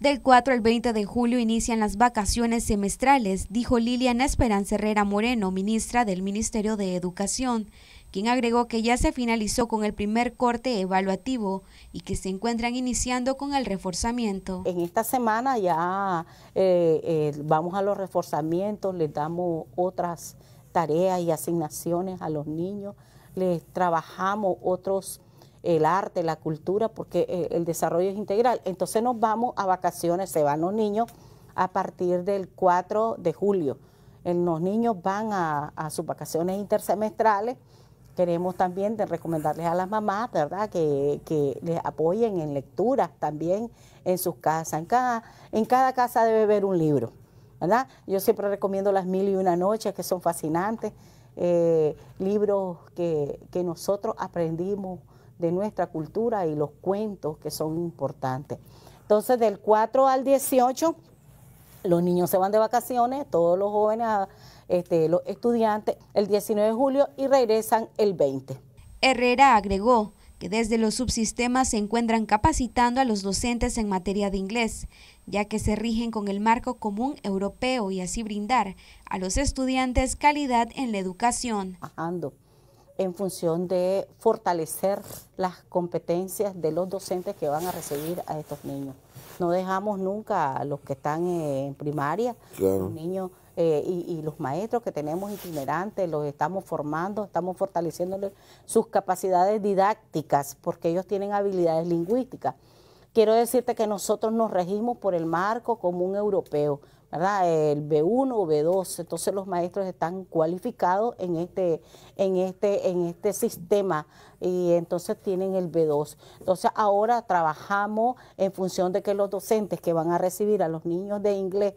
Del 4 al 20 de julio inician las vacaciones semestrales, dijo Liliana Esperanza Herrera Moreno, ministra del Ministerio de Educación, quien agregó que ya se finalizó con el primer corte evaluativo y que se encuentran iniciando con el reforzamiento. En esta semana ya eh, eh, vamos a los reforzamientos, les damos otras tareas y asignaciones a los niños, les trabajamos otros el arte, la cultura, porque eh, el desarrollo es integral. Entonces nos vamos a vacaciones, se van los niños a partir del 4 de julio. Los niños van a, sus vacaciones intersemestrales. Queremos también recomendarles a las mamás, ¿verdad?, que, les apoyen en lecturas también en sus casas. En cada, casa debe haber un libro, ¿verdad? Yo siempre recomiendo las mil y una noches, que son fascinantes, eh, libros que, que nosotros aprendimos de nuestra cultura y los cuentos que son importantes. Entonces, del 4 al 18, los niños se van de vacaciones, todos los jóvenes, este, los estudiantes, el 19 de julio y regresan el 20. Herrera agregó que desde los subsistemas se encuentran capacitando a los docentes en materia de inglés, ya que se rigen con el marco común europeo y así brindar a los estudiantes calidad en la educación en función de fortalecer las competencias de los docentes que van a recibir a estos niños. No dejamos nunca a los que están eh, en primaria, los niños eh, y, y, los maestros que tenemos itinerantes, los estamos formando, estamos fortaleciéndoles sus capacidades didácticas, porque ellos tienen habilidades lingüísticas. Quiero decirte que nosotros nos regimos por el marco común europeo, ¿verdad? El B1 o B2. Entonces los maestros están cualificados en este, en este, en este sistema y entonces tienen el B2. Entonces ahora trabajamos en función de que los docentes que van a recibir a los niños de inglés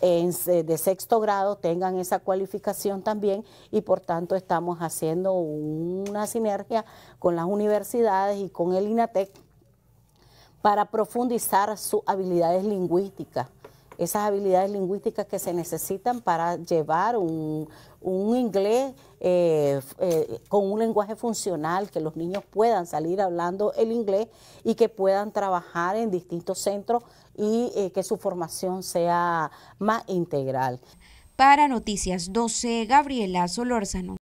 eh, de sexto grado tengan esa cualificación también y por tanto estamos haciendo una sinergia con las universidades y con el INATEC para profundizar sus habilidades lingüísticas esas habilidades lingüísticas que se necesitan para llevar un, inglés eh, eh, con un lenguaje funcional, que los niños puedan salir hablando el inglés y que puedan trabajar en distintos centros y eh, que su formación sea más integral. Para Noticias 12, Gabriela Solórzano.